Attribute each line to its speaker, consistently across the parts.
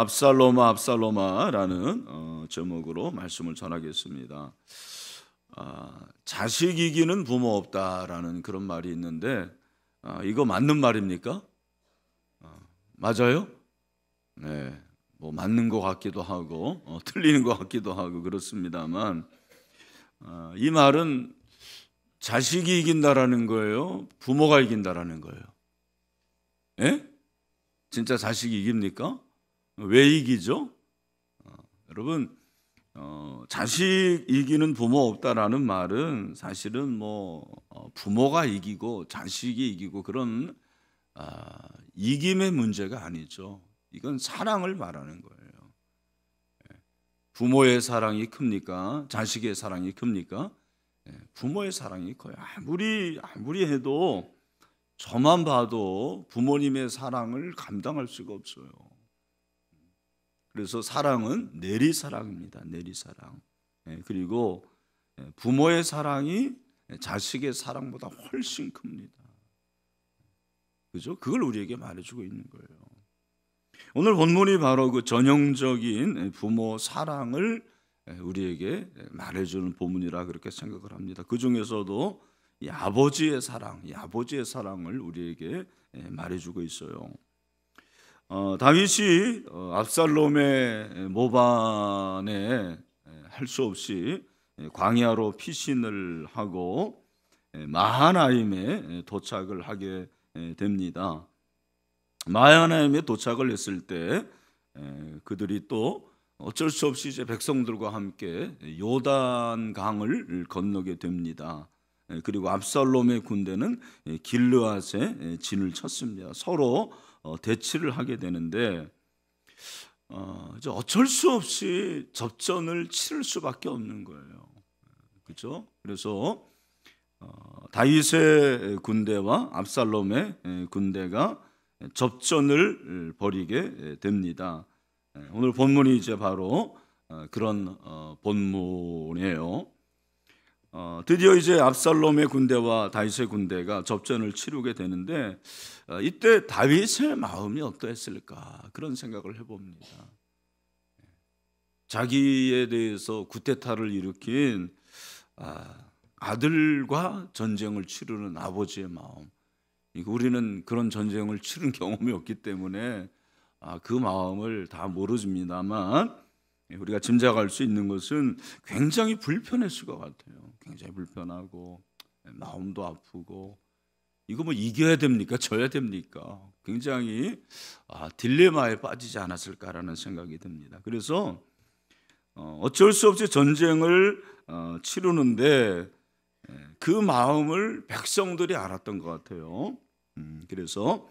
Speaker 1: 압살로마 압살로마라는 어, 제목으로 말씀을 전하겠습니다. 아, 자식 이기는 부모 없다라는 그런 말이 있는데 아, 이거 맞는 말입니까? 아, 맞아요? 네, 뭐 맞는 것 같기도 하고 어, 틀리는 것 같기도 하고 그렇습니다만 아, 이 말은 자식이 이긴다라는 거예요, 부모가 이긴다라는 거예요. 예? 진짜 자식이 이깁니까? 왜 이기죠? 어, 여러분 어, 자식 이기는 부모 없다라는 말은 사실은 뭐 어, 부모가 이기고 자식이 이기고 그런 아, 이김의 문제가 아니죠. 이건 사랑을 말하는 거예요. 예. 부모의 사랑이 큽니까? 자식의 사랑이 큽니까? 예. 부모의 사랑이 커요. 아무리 아무리 해도 저만 봐도 부모님의 사랑을 감당할 수가 없어요. 그래서 사랑은 내리 사랑입니다. 내리 사랑. 예, 그리고 예, 부모의 사랑이 자식의 사랑보다 훨씬 큽니다. 그죠? 그걸 우리에게 말해주고 있는 거예요. 오늘 본문이 바로 그 전형적인 부모 사랑을 예, 우리에게 말해주는 본문이라 그렇게 생각을 합니다. 그 중에서도 아버지의 사랑, 아버지의 사랑을 우리에게 말해주고 있어요. 어, 다윗이 어, 압살롬의 모반에 할 수 없이 예, 광야로 피신을 하고 예, 마하나임에 도착을 하게 예, 됩니다. 마하나임에 도착을 했을 때 그들이 또 어쩔 수 없이 이제 백성들과 함께 요단 강을 건너게 됩니다. 그리고 압살롬의 군대는 길르앗에 진을 쳤습니다. 서로 어, 대치를 하게 되는데 어, 어쩔 수 없이 접전을 치를 수밖에 없는 거예요. 그렇죠? 그래서 어, 다윗의 군대와 압살롬의 군대가 접전을 벌이게 됩니다. 오늘 본문이 이제 바로 어, 그런 어, 본문이에요. 어, 드디어 이제 압살롬의 군대와 다윗의 군대가 접전을 치르게 되는데 어, 이때 다윗의 마음이 어떠했을까 그런 생각을 해봅니다. 자기에 대해서 구테타를 일으킨 아, 아들과 전쟁을 치르는 아버지의 마음. 우리는 그런 전쟁을 치른 경험이 없기 때문에 아, 그 마음을 다 모르집니다만 예, 우리가 짐작할 수 있는 것은 굉장히 불편했을 것 같아요. 굉장히 불편하고 예, 마음도 아프고 이거 뭐 이겨야 됩니까? 져야 됩니까? 굉장히 아, 딜레마에 빠지지 않았을까라는 생각이 듭니다. 그래서 어, 어쩔 수 없이 전쟁을 어, 치르는데 예, 그 마음을 백성들이 알았던 것 같아요. 음, 그래서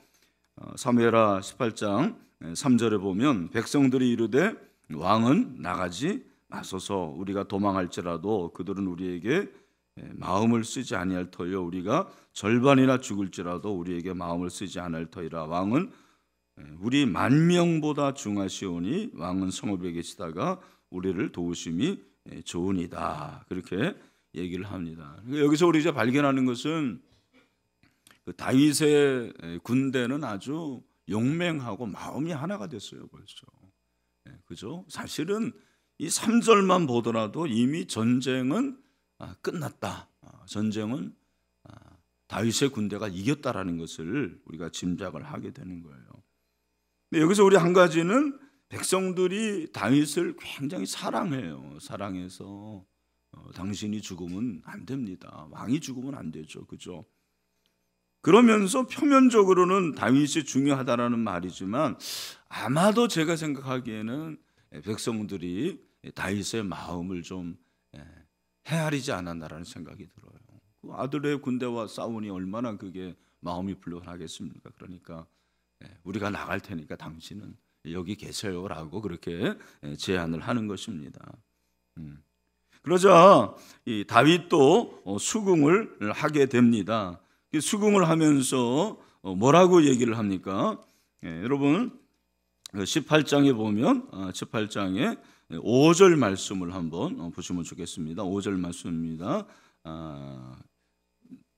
Speaker 1: 어, 사무엘하 18장 3절에 보면 백성들이 이르되 왕은 나가지 마소서 우리가 도망할지라도 그들은 우리에게 예, 마음을 쓰지 아니할 터요 우리가 절반이나 죽을지라도 우리에게 마음을 쓰지 않을 터이라 왕은 예, 우리 만 명보다 중하시오니 왕은 성읍에 계시다가 우리를 도우심이 예, 좋은이다 그렇게 얘기를 합니다. 그러니까 여기서 우리 이제 발견하는 것은 그 다윗의 군대는 아주 용맹하고 마음이 하나가 됐어요 벌써. 예, 그죠? 사실은 이 3절만 보더라도 이미 전쟁은 아, 끝났다. 아, 전쟁은 아, 다윗의 군대가 이겼다라는 것을 우리가 짐작을 하게 되는 거예요. 근데 여기서 우리 한 가지는 백성들이 다윗을 굉장히 사랑해요. 사랑해서 어, 당신이 죽으면 안 됩니다. 왕이 죽으면 안 되죠. 그죠? 그러면서 표면적으로는 다윗이 중요하다라는 말이지만 아마도 제가 생각하기에는 백성들이 다윗의 마음을 좀 예, 헤아리지 않았나라는 생각이 들어요. 그 아들의 군대와 싸우니 얼마나 그게 마음이 불편하겠습니까? 그러니까 예, 우리가 나갈 테니까 당신은 여기 계세요라고 그렇게 예, 제안을 하는 것입니다. 음. 그러자 이 다윗도 어, 수긍을 하게 됩니다. 수긍을 하면서 어, 뭐라고 얘기를 합니까? 예, 여러분 18장에 그 보면 18장에 아, 5절 말씀을 한번 어, 보시면 좋겠습니다. 5절 말씀입니다. 아,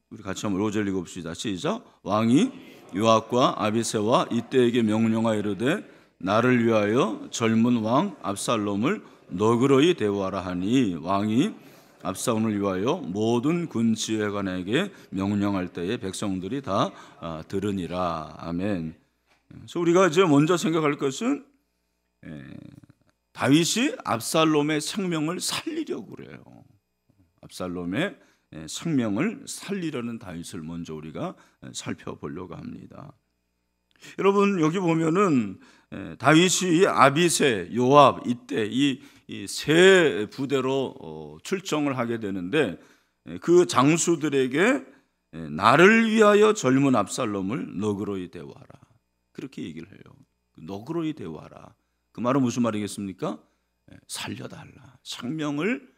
Speaker 1: 우리 같이 한번 5절 읽어봅시다. 시작. 왕이 요압과 아비세와 이때에게 명령하여 이르되 나를 위하여 젊은 왕 압살롬을 너그러이 대우하라 하니 왕이 앞사 오늘 위하여 모든 군 지휘관에게 명령할 때에 백성들이 다 어, 들으니라. 아멘. 그래서 우리가 이제 먼저 생각할 것은 예, 다윗이 압살롬의 생명을 살리려고 그래요. 압살롬의 예, 생명을 살리려는 다윗을 먼저 우리가 예, 살펴보려고 합니다. 여러분 여기 보면은 다윗이 아비세, 요압 이때 이 세 부대로 어, 출정을 하게 되는데 그 장수들에게 나를 위하여 젊은 압살롬을 너그러이 대우하라 그렇게 얘기를 해요. 그 너그러이 대우하라. 그 말은 무슨 말이겠습니까? 살려달라. 생명을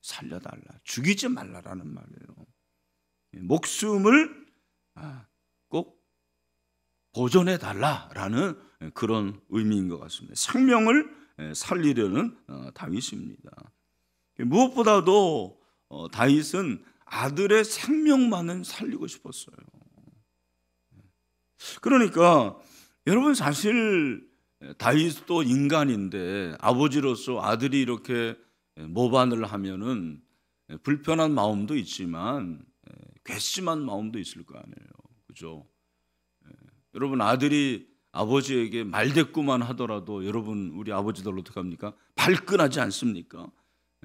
Speaker 1: 살려달라. 죽이지 말라라는 말이에요. 예, 목숨을 아, 꼭 보존해 달라라는 그런 의미인 것 같습니다. 생명을 예, 살리려는 어, 다윗입니다. 무엇보다도 어, 다윗은 아들의 생명만은 살리고 싶었어요. 예. 그러니까 여러분 사실 다윗도 인간인데 아버지로서 아들이 이렇게 모반을 하면은 불편한 마음도 있지만 예, 괘씸한 마음도 있을 거 아니에요. 그죠? 여러분 아들이 아버지에게 말대꾸만 하더라도 여러분 우리 아버지들 어떻게합니까 발끈하지 않습니까?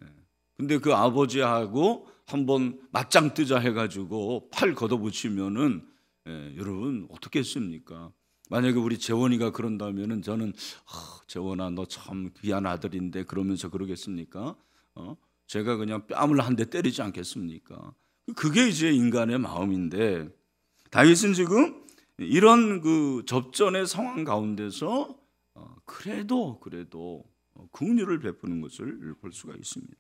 Speaker 1: 예. 근데 그 아버지하고 한번 맞짱 뜨자 해가지고 팔 걷어붙이면은 예, 여러분 어떻게했습니까 만약에 우리 재원이가 그런다면은 저는 어, 재원아 너 참 귀한 아들인데 그러면서 그러겠습니까? 어? 제가 그냥 뺨을 한 대 때리지 않겠습니까? 그게 이제 인간의 마음인데 다윗은 지금 이런 그 접전의 상황 가운데서 어, 그래도 그래도 어, 긍휼을 베푸는 것을 볼 수가 있습니다.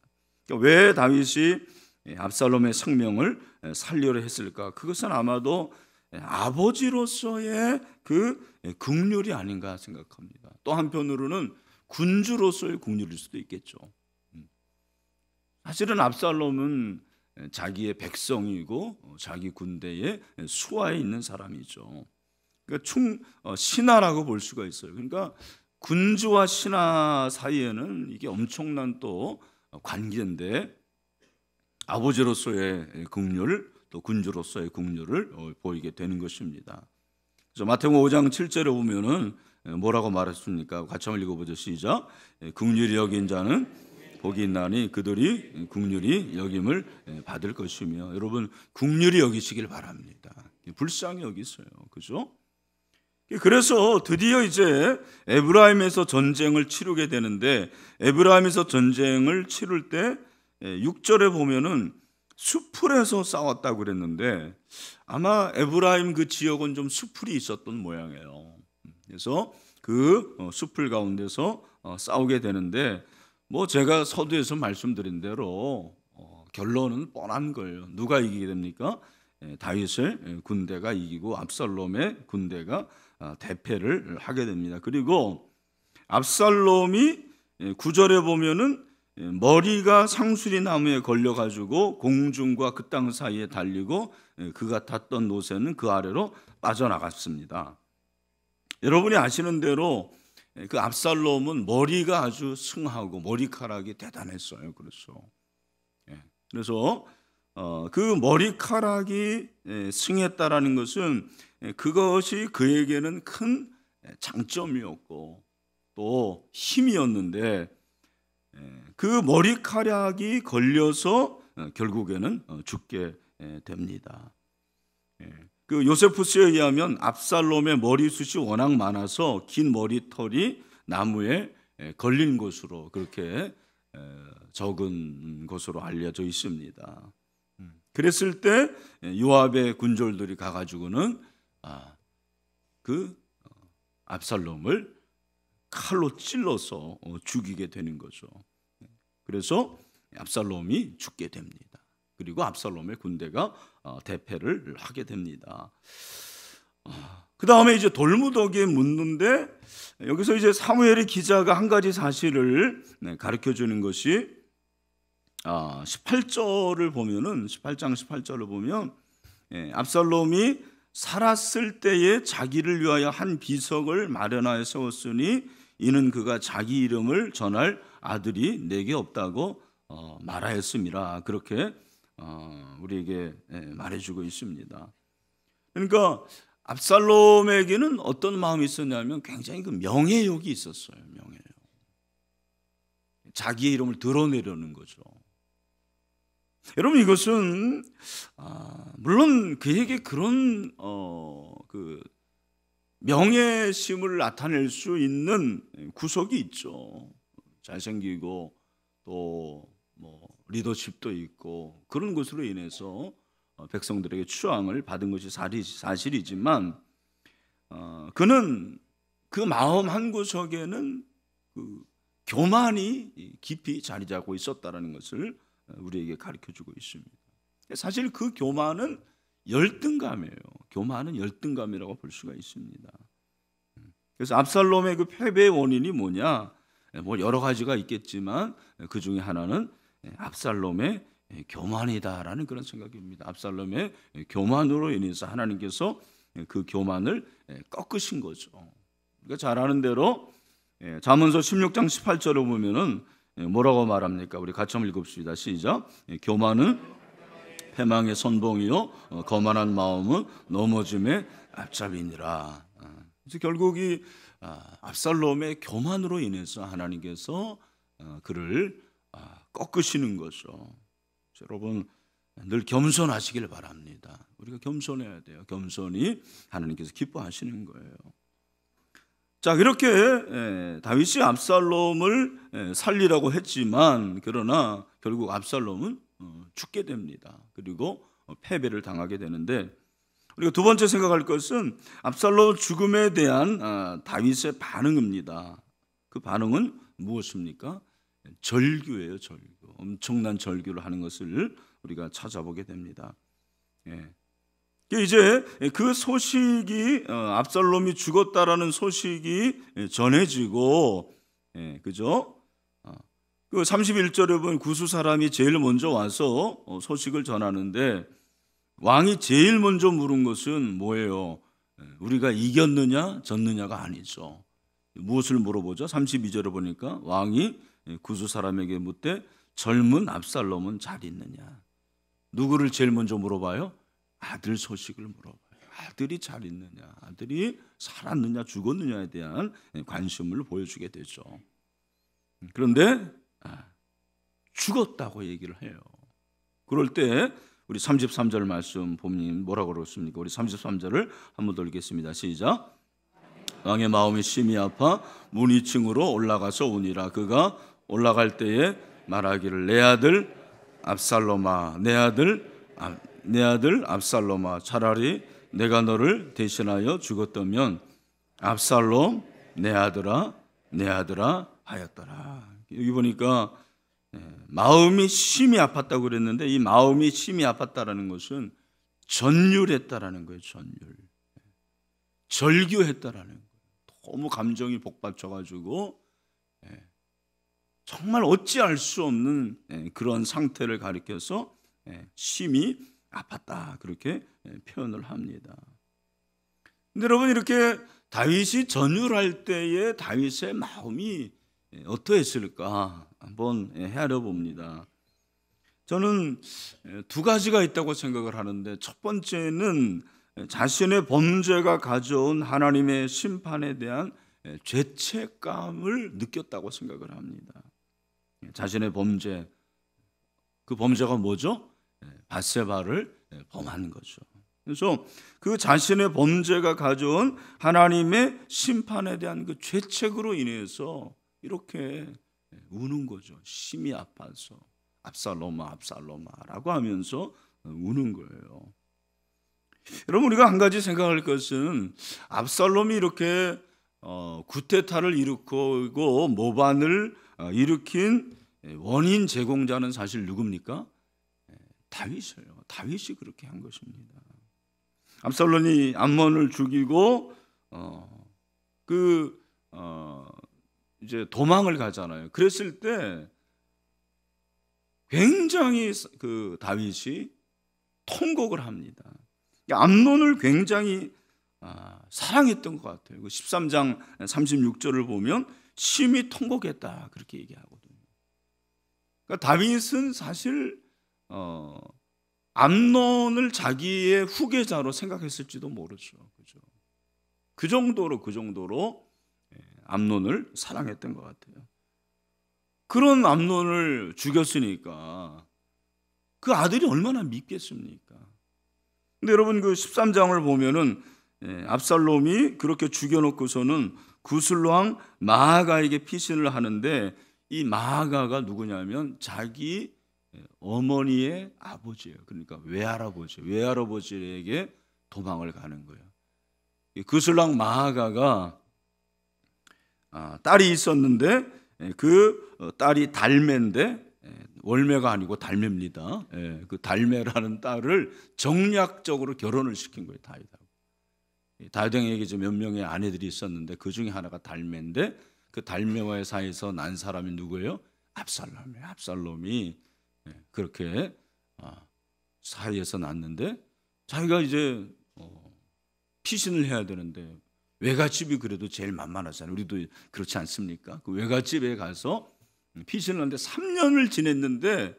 Speaker 1: 그러니까 왜 다윗이 예, 압살롬의 생명을 예, 살려려 했을까? 그것은 아마도 예, 아버지로서의 그 긍휼이 아닌가 생각합니다. 또 한편으로는 군주로서의 긍휼일 수도 있겠죠. 음. 사실은 압살롬은 자기의 백성이고 어, 자기 군대의 수하에 있는 사람이죠. 그러니까 충 어, 신하라고 볼 수가 있어요. 그러니까 군주와 신하 사이에는 이게 엄청난 또 어, 관계인데 아버지로서의 긍휼 또 군주로서의 긍휼을 어, 보이게 되는 것입니다. 그래서 마태복음 5장 7절에 보면은 뭐라고 말했습니까? 같이 한번 읽어보죠. 시작. 긍휼히 여긴 자는 복이 있나니 그들이 국률이 여김을 예, 받을 것이며 여러분 국률이 여기시길 바랍니다. 불쌍히 여기세요. 그죠? 그래서 드디어 이제 에브라임에서 전쟁을 치르게 되는데 에브라임에서 전쟁을 치를 때 6절에 예, 보면은 수풀에서 싸웠다고 그랬는데 아마 에브라임 그 지역은 좀 수풀이 있었던 모양이에요. 그래서 그 어, 수풀 가운데서 어, 싸우게 되는데 뭐 제가 서두에서 말씀드린 대로 어, 결론은 뻔한 거예요. 누가 이기게 됩니까? 예, 다윗의 예, 군대가 이기고 압살롬의 군대가 아, 대패를 하게 됩니다. 그리고 압살롬이 예, 구절에 보면은 머리가 상수리 나무에 걸려 가지고 공중과 그 땅 사이에 달리고 그가 탔던 노새는 그 아래로 빠져나갔습니다. 여러분이 아시는 대로 예, 그 압살롬은 머리가 아주 승하고 머리카락이 대단했어요. 그래서 예, 그래서 어, 그 머리카락이 예, 승했다라는 것은 그것이 그에게는 큰 장점이었고 또 힘이었는데 그 머리카락이 걸려서 어, 결국에는 어, 죽게 됩니다. 그 요세푸스에 의하면 압살롬의 머리숱이 워낙 많아서 긴 머리털이 나무에 걸린 것으로 그렇게 적은 것으로 알려져 있습니다. 음. 그랬을 때 요압의 군졸들이 가가지고는 아, 그 어, 압살롬을 칼로 찔러서 어, 죽이게 되는 거죠. 네. 그래서 압살롬이 죽게 됩니다. 그리고 압살롬의 군대가 어, 대패를 하게 됩니다. 어, 그 다음에 이제 돌무더기에 묻는데 여기서 이제 사무엘의 기자가 한 가지 사실을 네, 가르쳐 주는 것이 18절을 아, 보면은 18장 18절을 보면 예, 압살롬이 살았을 때에 자기를 위하여 한 비석을 마련하여 세웠으니 이는 그가 자기 이름을 전할 아들이 내게 없다고 어, 말하였음이라 그렇게 어, 우리에게 예, 말해주고 있습니다. 그러니까 압살롬에게는 어떤 마음이 있었냐면 굉장히 그 명예욕이 있었어요. 명예욕. 자기의 이름을 드러내려는 거죠. 여러분 이것은 아, 물론 그에게 그런 어, 그 명예심을 나타낼 수 있는 구석이 있죠. 잘생기고 또뭐 리더십도 있고 그런 것으로 인해서 어, 백성들에게 추앙을 받은 것이 사실이지만 어, 그는 그 마음 한 구석에는 그 교만이 깊이 자리 잡고 있었다라는 것을 어, 우리에게 가르쳐 주고 있습니다. 사실 그 교만은 열등감이에요. 교만은 열등감이라고 볼 수가 있습니다. 그래서 압살롬의 그 패배의 원인이 뭐냐? 뭐 여러 가지가 있겠지만 그 중에 하나는 예, 압살롬의 교만이다라는 그런 생각입니다. 압살롬의 교만으로 인해서 하나님께서 그 교만을 예, 꺾으신 거죠. 우리가 잘 아는 대로 잠언서 16장 18절을 보면은 예, 뭐라고 말합니까? 우리 같이 한번 읽읍시다. 시작. 교만은 패망의 선봉이요 어, 거만한 마음은 넘어짐의 앞잡이니라. 아, 그래서 결국 이 아, 압살롬의 교만으로 인해서 하나님께서 어, 그를 아, 꺾으시는 거죠. 여러분 늘 겸손하시길 바랍니다. 우리가 겸손해야 돼요. 겸손이 하나님께서 기뻐하시는 거예요. 자 이렇게 예, 다윗이 압살롬을 예, 살리라고 했지만 그러나 결국 압살롬은 어, 죽게 됩니다. 그리고 어, 패배를 당하게 되는데 우리가 두 번째 생각할 것은 압살롬 죽음에 대한 아, 다윗의 반응입니다. 그 반응은 무엇입니까? 절규예요, 절규. 엄청난 절규를 하는 것을 우리가 찾아보게 됩니다. 예. 그러니까 이제 그 소식이 어, 압살롬이 죽었다라는 소식이 예, 전해지고 예, 그죠? 어, 그 31절에 보면 구수 사람이 제일 먼저 와서 어, 소식을 전하는데 왕이 제일 먼저 물은 것은 뭐예요? 예, 우리가 이겼느냐 졌느냐가 아니죠. 무엇을 물어보죠? 32절에 보니까 왕이 구수 사람에게 묻되 젊은 압살롬은 잘 있느냐? 누구를 제일 먼저 물어봐요? 아들 소식을 물어봐요. 아들이 잘 있느냐, 아들이 살았느냐, 죽었느냐에 대한 관심을 보여주게 되죠. 그런데 아, 죽었다고 얘기를 해요. 그럴 때 우리 33절 말씀 봄님 뭐라고 그렇습니까? 우리 33절을 한번 돌 읽겠습니다. 시작. 왕의 마음이 심히 아파 문늬층으로 올라가서 오니라 그가 올라갈 때에 말하기를 내 아들 압살로마 내 아들 내 아들 압살로마 차라리 내가 너를 대신하여 죽었다면 압살롬 내 아들아 내 아들아 하였더라 여기 보니까 예, 마음이 심히 아팠다고 그랬는데 이 마음이 심히 아팠다라는 것은 전율했다라는 거예요 전율 절규했다라는 거예요 너무 감정이 복받쳐가지고 예. 정말 어찌할 수 없는 예, 그런 상태를 가리켜서 예, 심히 아팠다 그렇게 예, 표현을 합니다. 근데 여러분 이렇게 다윗이 전율할 때의 다윗의 마음이 어떠했을까 한번 헤아려 봅니다. 저는 두 가지가 있다고 생각을 하는데 첫 번째는 자신의 범죄가 가져온 하나님의 심판에 대한 죄책감을 느꼈다고 생각을 합니다. 자신의 범죄 그 범죄가 뭐죠? 예, 바세바를 예, 범하 거죠. 그래서 그 자신의 범죄가 가져온 하나님의 심판에 대한 그 죄책으로 인해서 이렇게 예, 우는 거죠. 심이 아파서 압살로마 압살로마라고 하면서 어, 우는 거예요. 여러분 우리가 한 가지 생각할 것은 압살롬이 이렇게 어, 구테타를 일으키고 모반을 어, 일으킨 예, 원인 제공자는 사실 누굽니까? 예, 다윗이에요. 다윗이 그렇게 한 것입니다. 압살론이 암몬을 죽이고 어, 그 어, 이제 도망을 가잖아요. 그랬을 때 굉장히 그 다윗이 통곡을 합니다. 암론을 굉장히 아, 사랑했던 것 같아요. 13장 그 36절을 보면 심히 통곡했다 그렇게 얘기하고 그러니까 다윗은 사실 어, 암론을 자기의 후계자로 생각했을지도 모르죠. 그죠? 그 정도로 그 정도로 예, 암론을 사랑했던 것 같아요. 그런 암론을 죽였으니까 그 아들이 얼마나 믿겠습니까? 근데 여러분 그 13장을 보면은 예, 압살롬이 그렇게 죽여놓고서는 구슬왕 마하가에게 피신을 하는데 이 마가가 누구냐면 자기 예, 어머니의 아버지예요. 그러니까 외할아버지, 외할아버지에게 도망을 가는 거예요. 그슬랑 마가가 아, 딸이 있었는데 예, 그 어, 딸이 달매인데 예, 월매가 아니고 달매입니다. 그 달매라는 딸을 정략적으로 결혼을 시킨 거예요. 다윗하고. 다윗에게 몇 명의 아내들이 있었는데 그 중에 하나가 달매인데 그달매와의 사이에서 난 사람이 누구예요? 압살롬이에요. 압살롬이 예, 그렇게 아, 사이에서 났는데 자기가 이제 어, 피신을 해야 되는데 외갓집이 그래도 제일 만만하잖아요. 우리도 그렇지 않습니까? 그 외갓집에 가서 피신을 하는데 3년을 지냈는데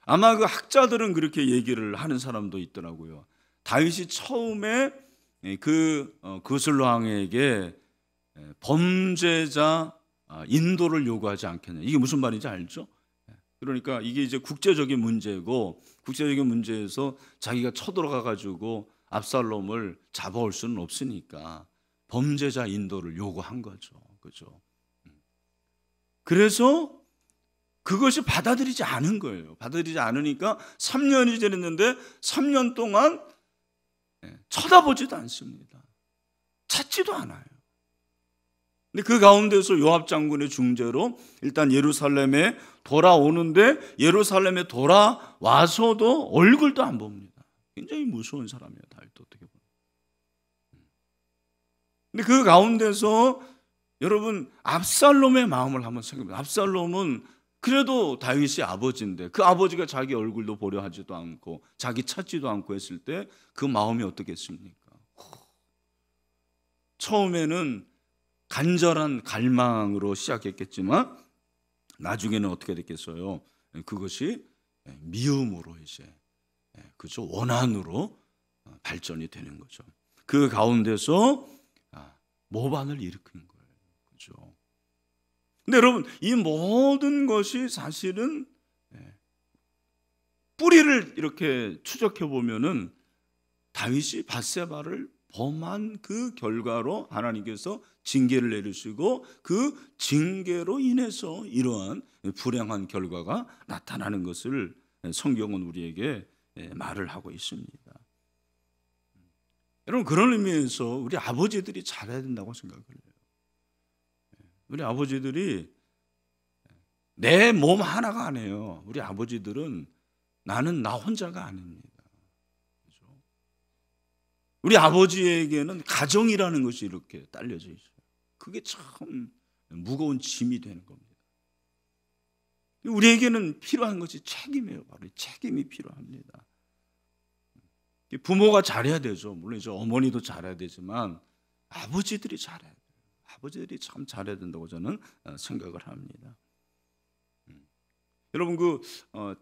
Speaker 1: 아마 그 학자들은 그렇게 얘기를 하는 사람도 있더라고요. 다윗이 처음에 그 그슬로왕에게 어, 예, 범죄자 아, 인도를 요구하지 않겠냐. 이게 무슨 말인지 알죠? 예, 그러니까 이게 이제 국제적인 문제고 국제적인 문제에서 자기가 쳐들어가 가지고 압살롬을 잡아올 수는 없으니까 범죄자 인도를 요구한 거죠. 그죠? 음. 그래서 그것이 받아들이지 않은 거예요. 받아들이지 않으니까 3년이 지났는데 3년 동안 예, 쳐다보지도 않습니다. 찾지도 않아요. 근데 그 가운데서 요압 장군의 중재로 일단 예루살렘에 돌아오는데 예루살렘에 돌아와서도 얼굴도 안 봅니다. 굉장히 무서운 사람이에요. 다윗도 어떻게 보면. 근데 그 가운데서 여러분 압살롬의 마음을 한번 생각해 보세요. 압살롬은 그래도 다윗이 아버지인데 그 아버지가 자기 얼굴도 보려 하지도 않고 자기 찾지도 않고 했을 때 그 마음이 어떻겠습니까? 처음에는 간절한 갈망으로 시작했겠지만 나중에는 어떻게 됐겠어요? 그것이 미움으로 이제 예, 그죠 원한으로 어, 발전이 되는 거죠. 그 가운데서 아, 모반을 일으킨 거예요. 그죠? 근데 여러분 이 모든 것이 사실은 예, 뿌리를 이렇게 추적해 보면은 다윗이 바세바를 범한 그 결과로 하나님께서 징계를 내리시고 그 징계로 인해서 이러한 불행한 결과가 나타나는 것을 성경은 우리에게 예, 말을 하고 있습니다. 여러분 그런 의미에서 우리 아버지들이 잘해야 된다고 생각을 해요. 예, 우리 아버지들이 내 몸 하나가 아니에요. 우리 아버지들은 나는 나 혼자가 아닙니다. 우리 아버지에게는 가정이라는 것이 이렇게 딸려져 있어요. 그게 참 무거운 짐이 되는 겁니다. 우리에게는 필요한 것이 책임이에요. 바로 책임이 필요합니다. 부모가 잘해야 되죠. 물론 이제 어머니도 잘해야 되지만 아버지들이 잘해야 돼요. 아버지들이 참 잘해야 된다고 저는 어, 생각을 합니다. 음. 여러분 그 어,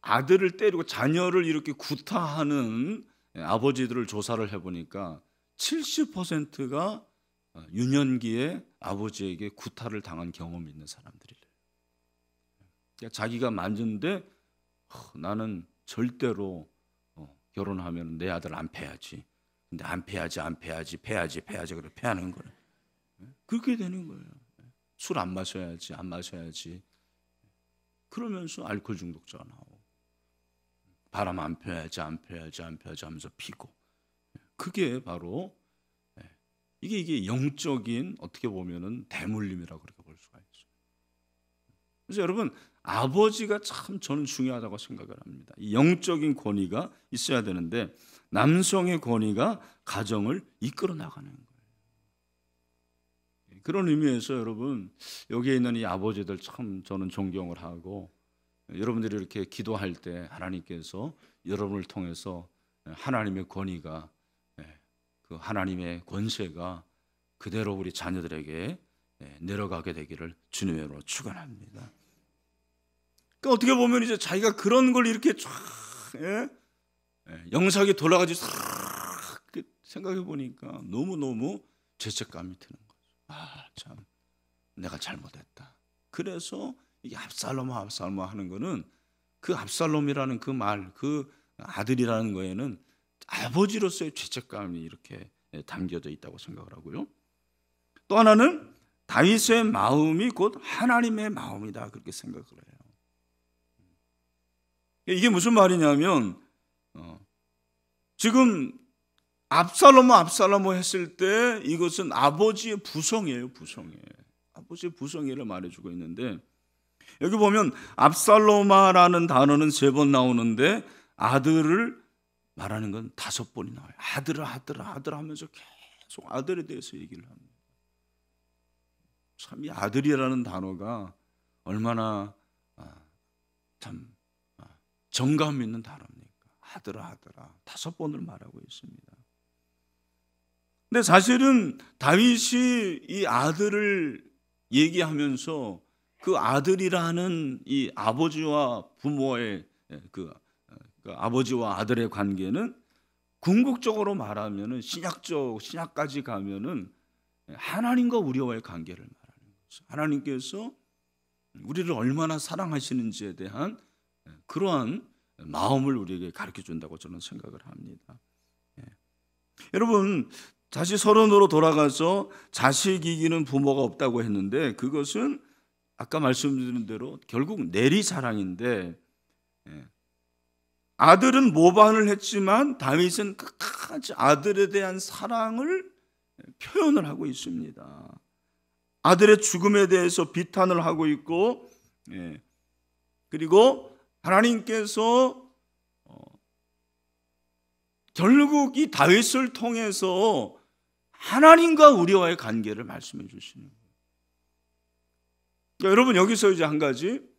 Speaker 1: 아들을 때리고 자녀를 이렇게 구타하는 예, 아버지들을 조사를 해보니까 70%가 어, 유년기에 아버지에게 구타를 당한 경험이 있는 사람들이래. 그러니까 자기가 만졌는데 어, 나는 절대로 어, 결혼하면 내 아들 안 패야지. 근데 안 패야지, 안 패야지, 패야지, 패야지 그래 패하는 거는 예? 그렇게 되는 거예요. 예? 술안 마셔야지, 안 마셔야지. 그러면서 알코올 중독자가 나오고 바람 안 펴야지, 안 펴야지, 안 펴야지 하면서 피고 예? 그게 바로 이게 이게 영적인 어떻게 보면은 대물림이라고 그렇게 볼 수가 있어요. 그래서 여러분 아버지가 참 저는 중요하다고 생각을 합니다. 이 영적인 권위가 있어야 되는데 남성의 권위가 가정을 이끌어 나가는 거예요. 그런 의미에서 여러분 여기에 있는 이 아버지들 참 저는 존경을 하고 여러분들이 이렇게 기도할 때 하나님께서 여러분을 통해서 하나님의 권위가 그 하나님의 권세가 그대로 우리 자녀들에게 예, 내려가게 되기를 주님으로 축원합니다. 그러니까 어떻게 보면 이제 자기가 그런 걸 이렇게 쫙 예? 예, 영상이 돌아가지 생각해 보니까 너무 너무 죄책감이 드는 거죠. 아 참, 내가 잘못했다. 그래서 이압살롬압살롬 하는 거는 그 압살롬이라는 그 말, 그 아들이라는 거에는 아버지로서의 죄책감이 이렇게 예, 담겨져 있다고 생각을 하고요. 또 하나는 다윗의 마음이 곧 하나님의 마음이다 그렇게 생각을 해요. 음. 이게 무슨 말이냐면 어, 지금 압살로모 압살로모 했을 때 이것은 아버지의 부성이에요 부성에 아버지의 부성이를 말해주고 있는데 여기 보면 압살로마라는 단어는 세 번 나오는데 아들을 말하는 건 다섯 번이 나와요. 아들아, 아들아, 아들 아 하면서 계속 아들에 대해서 얘기를 합니다. 참 이 아들이라는 단어가 얼마나 아, 참 아, 정감 있는 단어입니까? 아들아, 아들아, 다섯 번을 말하고 있습니다. 근데 사실은 다윗이 이 아들을 얘기하면서 그 아들이라는 이 아버지와 부모의 예, 그 그러니까 아버지와 아들의 관계는 궁극적으로 말하면은 신약적 신약까지 가면은 하나님과 우리와의 관계를 말하는 거죠. 하나님께서 우리를 얼마나 사랑하시는지에 대한 그러한 마음을 우리에게 가르쳐 준다고 저는 생각을 합니다. 예. 여러분 다시 서론으로 돌아가서 자식 이기는 부모가 없다고 했는데 그것은 아까 말씀드린 대로 결국 내리 사랑인데 예. 아들은 모반을 했지만 다윗은 끝까지 아들에 대한 사랑을 표현을 하고 있습니다. 아들의 죽음에 대해서 비탄을 하고 있고, 예. 그리고 하나님께서 어, 결국 이 다윗을 통해서 하나님과 우리와의 관계를 말씀해 주시는 거예요. 니까 그러니까 여러분 여기서 이제 한 가지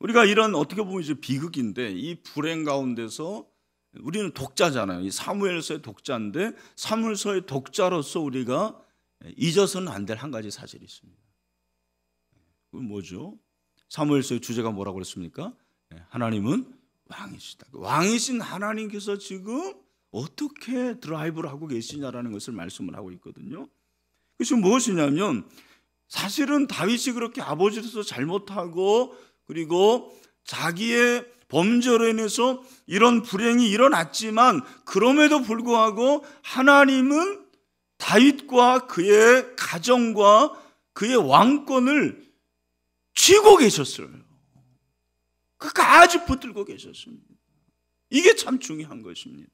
Speaker 1: 우리가 이런 어떻게 보면 이제 비극인데 이 불행 가운데서 우리는 독자잖아요. 이 사무엘서의 독자인데 사무엘서의 독자로서 우리가 잊어서는 안 될 한 가지 사실이 있습니다. 그건 뭐죠? 사무엘서의 주제가 뭐라고 그랬습니까? 예, 하나님은 왕이시다. 그 왕이신 하나님께서 지금 어떻게 드라이브를 하고 계시냐라는 것을 말씀을 하고 있거든요. 그것이 무엇이냐면 사실은 다윗이 그렇게 아버지로서 잘못하고 그리고 자기의 범죄로 인해서 이런 불행이 일어났지만 그럼에도 불구하고 하나님은 다윗과 그의 가정과 그의 왕권을 쥐고 계셨어요. 그까지 그러니까 붙들고 계셨습니다. 이게 참 중요한 것입니다.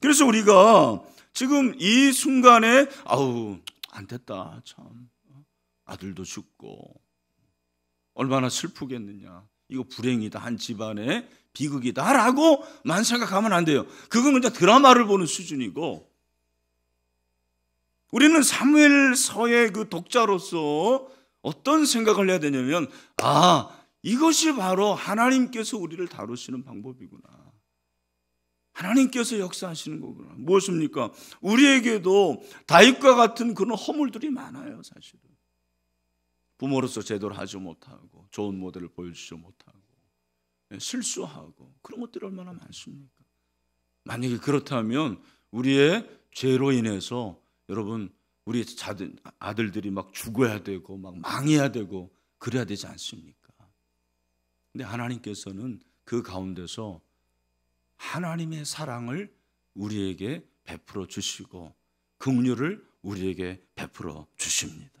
Speaker 1: 그래서 우리가 지금 이 순간에 아우 안 됐다 참 아들도 죽고 얼마나 슬프겠느냐. 이거 불행이다. 한 집안의 비극이다라고 만 생각하면 안 돼요. 그건 그냥 드라마를 보는 수준이고 우리는 사무엘서의 그 독자로서 어떤 생각을 해야 되냐면 아, 이것이 바로 하나님께서 우리를 다루시는 방법이구나. 하나님께서 역사하시는 거구나. 무엇입니까? 우리에게도 다윗과 같은 그런 허물들이 많아요, 사실은. 부모로서 제대로 하지 못하고 좋은 모델을 보여주지 못하고 예, 실수하고 그런 것들이 얼마나 많습니까? 만약에 그렇다면 우리의 죄로 인해서 여러분 우리 자들 아들들이 막 죽어야 되고 막 망해야 되고 그래야 되지 않습니까? 근데 하나님께서는 그 가운데서 하나님의 사랑을 우리에게 베풀어 주시고 긍휼을 우리에게 베풀어 주십니다.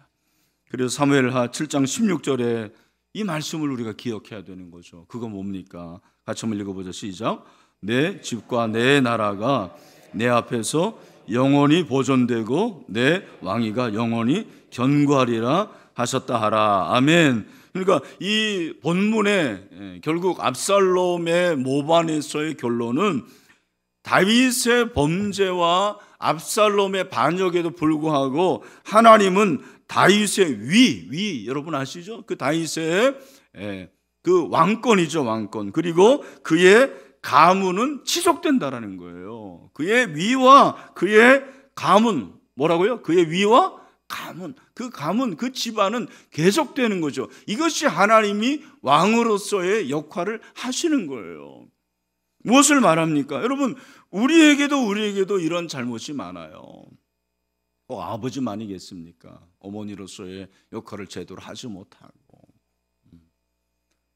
Speaker 1: 그래서 사무엘하 7장 16절에 이 말씀을 우리가 기억해야 되는 거죠. 그거 뭡니까? 같이 한번 읽어보자. 시작. 내 집과 내 나라가 내 앞에서 영원히 보존되고 내 왕위가 영원히 견고하리라 하셨다 하라. 아멘. 그러니까 이 본문에 예, 결국 압살롬의 모반에서의 결론은 다윗의 범죄와 압살롬의 반역에도 불구하고 하나님은 다윗의 위, 위 여러분 아시죠? 그 다윗의 예, 그 왕권이죠, 왕권. 그리고 그의 가문은 지속된다라는 거예요. 그의 위와 그의 가문 뭐라고요? 그의 위와 가문 그 가문 그 집안은 계속되는 거죠. 이것이 하나님이 왕으로서의 역할을 하시는 거예요. 무엇을 말합니까? 여러분 우리에게도 우리에게도 이런 잘못이 많아요. 꼭 어, 아버지만이겠습니까? 어머니로서의 역할을 제대로 하지 못하고. 음.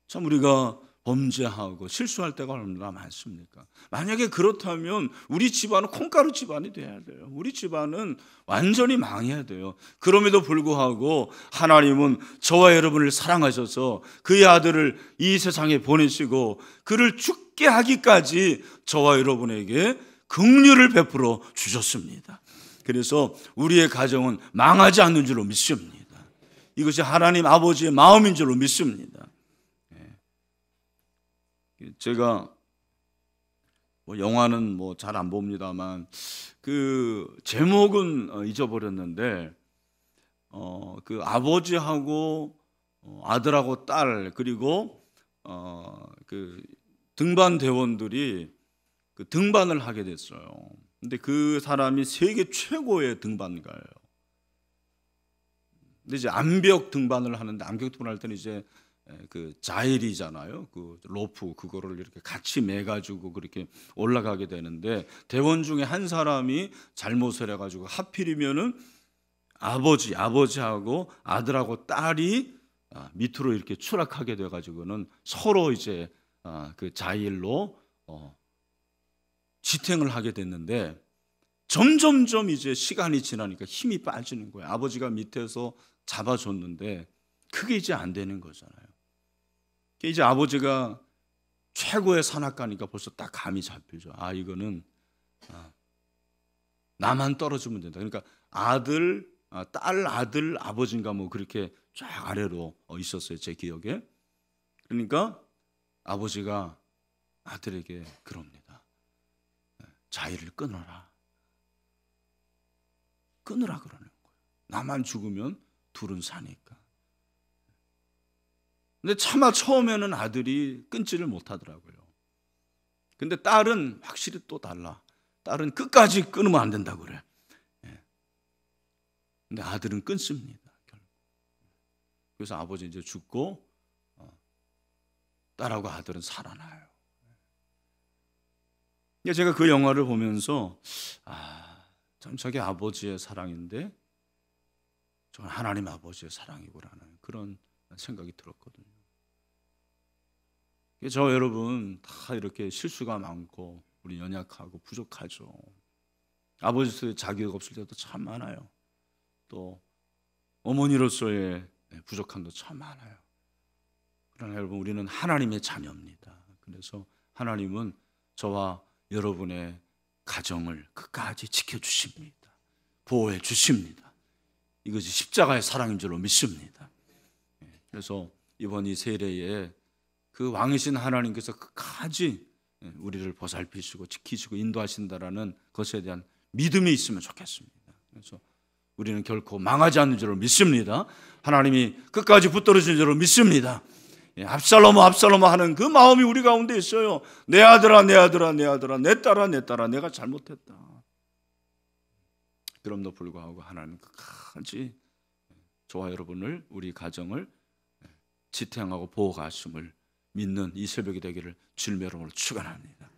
Speaker 1: 참 우리가 범죄하고 실수할 때가 얼마나 많습니까? 만약에 그렇다면 우리 집안은 콩가루 집안이 돼야 돼요. 우리 집안은 완전히 망해야 돼요. 그럼에도 불구하고 하나님은 저와 여러분을 사랑하셔서 그의 아들을 이 세상에 보내시고 그를 죽게 하기까지 저와 여러분에게 긍휼을 베풀어 주셨습니다. 그래서 우리의 가정은 망하지 않는 줄로 믿습니다. 이것이 하나님 아버지의 마음인 줄로 믿습니다. 제가 뭐 영화는 뭐잘안 봅니다만 그 제목은 어, 잊어버렸는데 어그 아버지하고 어, 아들하고 딸 그리고 어그 등반 대원들이 그 등반을 하게 됐어요. 근데 그 사람이 세계 최고의 등반가예요. 근데 이제 암벽 등반을 하는데 암벽 등반할 때는 이제 예, 그 자일이잖아요. 그 로프 그거를 이렇게 같이 매 가지고 그렇게 올라가게 되는데 대원 중에 한 사람이 잘못을 해 가지고 하필이면은 아버지 아버지하고 아들하고 딸이 아, 밑으로 이렇게 추락하게 돼 가지고는 서로 이제 아, 그 자일로 어 지탱을 하게 됐는데 점점점 이제 시간이 지나니까 힘이 빠지는 거예요. 아버지가 밑에서 잡아줬는데 그게 이제 안 되는 거잖아요. 그러니까 이제 아버지가 최고의 산악가니까 벌써 딱 감이 잡히죠. 아 이거는 아, 나만 떨어지면 된다. 그러니까 아들, 아, 딸, 아들, 아버지인가 뭐 그렇게 쫙 아래로 어, 있었어요 제 기억에. 그러니까 아버지가 아들에게 그럽니다. 네, 자의를 끊어라. 끊으라 그러는 거예요. 나만 죽으면 둘은 사니까. 근데 차마 처음에는 아들이 끊지를 못하더라고요. 근데 딸은 확실히 또 달라. 딸은 끝까지 끊으면 안 된다고 그래. 예. 근데 아들은 끊습니다. 그래서 아버지 이제 죽고 어, 딸하고 아들은 살아나요. 예. 제가 그 영화를 보면서 아, 참 저게 아버지의 사랑인데 저건 하나님 아버지의 사랑이구라는 그런 생각이 들었거든요. 저 여러분 다 이렇게 실수가 많고 우리 연약하고 부족하죠. 아버지로서의 자격 없을 때도 참 많아요. 또 어머니로서의 네, 부족함도 참 많아요. 그러나 여러분 우리는 하나님의 자녀입니다. 그래서 하나님은 저와 여러분의 가정을 끝까지 지켜주십니다. 보호해 주십니다. 이것이 십자가의 사랑인 줄로 믿습니다. 예, 그래서 이번 이 세례에 그 왕이신 하나님께서 그까지 예, 우리를 보살피시고 지키시고 인도하신다라는 것에 대한 믿음이 있으면 좋겠습니다. 그래서 우리는 결코 망하지 않는 줄을 믿습니다. 하나님이 끝까지 붙들어주는 줄을 믿습니다. 예, 압살로마 압살로마 하는 그 마음이 우리 가운데 있어요. 내 아들아 내 아들아 내 아들아 내 딸아 내 딸아 내가 잘못했다. 그럼도 불구하고 하나님 끝까지 예, 저와 여러분을 우리 가정을 예, 지탱하고 보호하심을 믿는 이 새벽이 되기를 주님의 이름으로 축원합니다.